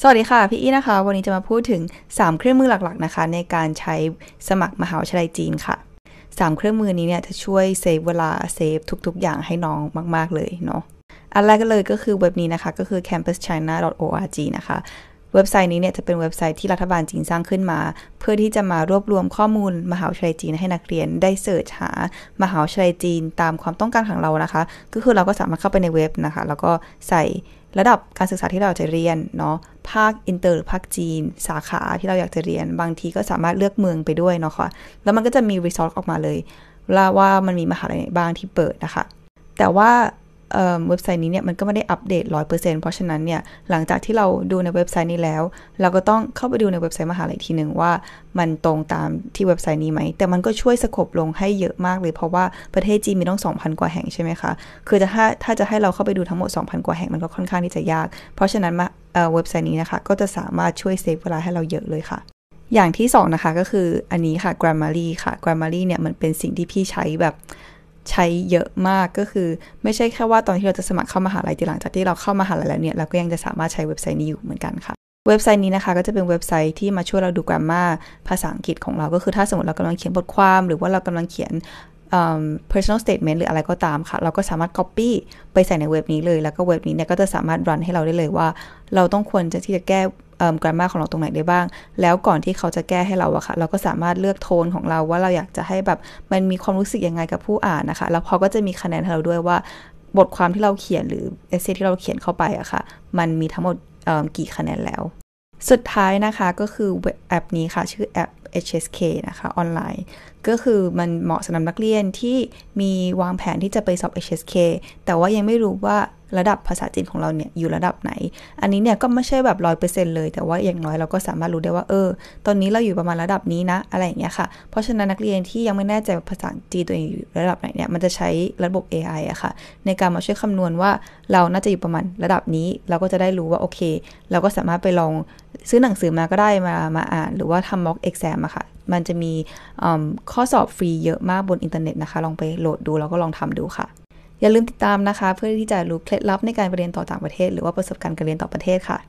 สวัสดีค่ะ พี่อี้นะคะ วันนี้จะมาพูดถึง 3 เครื่องมือหลักๆนะคะ ในการใช้สมัครมหาวิทยาลัยจีนค่ะ3เครื่องมือนี้เนี่ยจะช่วยเซฟเวลาเซฟทุกๆอย่างให้น้องมากๆ เลยเนาะอันแรกก็เลยก็คือเว็บนี้นะคะก็คือ campuschina.org นะคะเว็บไซต์นี้เนี่ยจะเป็นเว็บไซต์ที่รัฐบาลจีนสร้าง ขึ้นมา เพื่อที่จะมารวบรวมข้อมูลมหาวิทยาลัยจีนให้นักเรียนได้เสิร์ชหามหาวิทยาลัยจีนตามความต้องการของเรานะคะ ก็คือเราก็สามารถเข้าไปในเว็บนะคะ แล้วก็ใส่ระดับการศึกษาที่เราจะเรียนเนาะภาคอินเตอร์หรือภาคจีน สาขาที่เราอยากจะเรียนบางทีก็สามารถเลือกเมืองไปด้วยเนาะคะ่ะ แล้วมันก็จะมีรีซอสออกมาเลยว่าว่ามันมีมหาวิทยาลัยบ้างที่เปิดนะคะ แต่ว่าเว็บไซต์นี้เนี่ยมันก็ไม่ได้อัปเดต100%เพราะฉะนั้นเนี่ยหลังจากที่เราดูในเว็บไซต์นี้แล้ว เราก็ต้องเข้าไปดูในเว็บไซต์มหาลัยทีหนึ่งว่า มันตรงตามที่เว็บไซต์นี้ไหม แต่มันก็ช่วยสกบลงให้เยอะมากเลยเพราะว่าประเทศจีนมีต้อง 2,000กว่าแห่งใช่ไหมคะคือจะถ้าถ้าจะให้เราเข้าไปดูทั้งหมด 2,000กว่าแห่งมันก็ค่อนข้างที่จะยาก เพราะฉะนั้นเว็บไซต์นี้นะคะก็จะสามารถช่วยเซฟเวลาให้เราเยอะเลยค่ะอย่างที่2นะคะก็คืออันนี้ค่ะ Grammarly ค่ะ Grammarly เนี่ยมันเป็นสิ่งที่พี่ใช้แบบใช้เยอะมากก็คือ ไม่ใช่แค่ว่าตอนที่เราจะสมัครเข้ามาหาลัยแต่หลังจากที่เราเข้ามาหาลัยแล้วเนี่ย เราก็ยังจะสามารถใช้เว็บไซต์นี้อยู่เหมือนกันค่ะ เว็บไซต์นี้นะคะก็จะเป็นเว็บไซต์ที่มาช่วยเราดูกราฟมาภาษาอังกฤษของเรา ก็คือถ้าสมมติเรากำลังเขียนบทความหรือว่าเรากำลังเขียน personal statement หรืออะไรก็ตามค่ะ เราก็สามารถ copy ไปใส่ในเว็บนี้เลยแล้วก็เว็บนี้เนี่ยก็จะสามารถรันให้เราได้เลยว่าเราต้องควรจะที่จะแก้ grammar ของเราตรงไหนได้บ้าง แล้วก่อนที่เขาจะแก้ให้เราอะค่ะ เราก็สามารถเลือกโทนของเรา ว่าเราอยากจะให้แบบมันมีความรู้สึกยังไงกับผู้อ่านนะคะแล้วเขาก็จะมีคะแนนให้เราด้วยว่าบทความที่เราเขียนหรือเอเซที่เราเขียนเข้าไปอะค่ะ มันมีทั้งหมดกี่คะแนนแล้ว สุดท้ายนะคะก็คือแอป นี้ค่ะ ชื่อแอป HSK นะคะออนไลน์ก็คือมันเหมาะสำหรับนักเรียนที่มีวางแผนที่จะไปสอบ HSK แต่ว่ายังไม่รู้ว่าระดับภาษาจีนของเราเนี่ยอยู่ระดับไหน อันนี้เนี่ยก็ไม่ใช่แบบร้อยเปอร์เซ็นเลยแต่ว่าอย่างน้อยเราก็สามารถรู้ได้ว่าเออ ตอนนี้เราอยู่ประมาณระดับนี้นะอะไรอย่างเงี้ยค่ะ เพราะฉะนั้นนักเรียนที่ยังไม่แน่ใจภาษาจีนตัวเองอยู่ระดับไหนเนี่ยมันจะใช้ระบบ AI อะค่ะ ในการมาช่วยคำนวณว่าเราน่าจะอยู่ประมาณระดับนี้ เราก็จะได้รู้ว่าโอเค เราก็สามารถไปลองซื้อหนังสือมาก็ได้มามาอ่าน หรือว่าทำ mock exam อะค่ะมันจะมีข้อสอบฟรีเยอะมากบนอินเทอร์เน็ตนะคะ ลองไปโหลดดูแล้วก็ลองทำดูค่ะ อย่าลืมติดตามนะคะ เพื่อที่จะรู้เคล็ดลับในการเรียนต่อต่างประเทศหรือว่าประสบการณ์การเรียนต่อประเทศค่ะ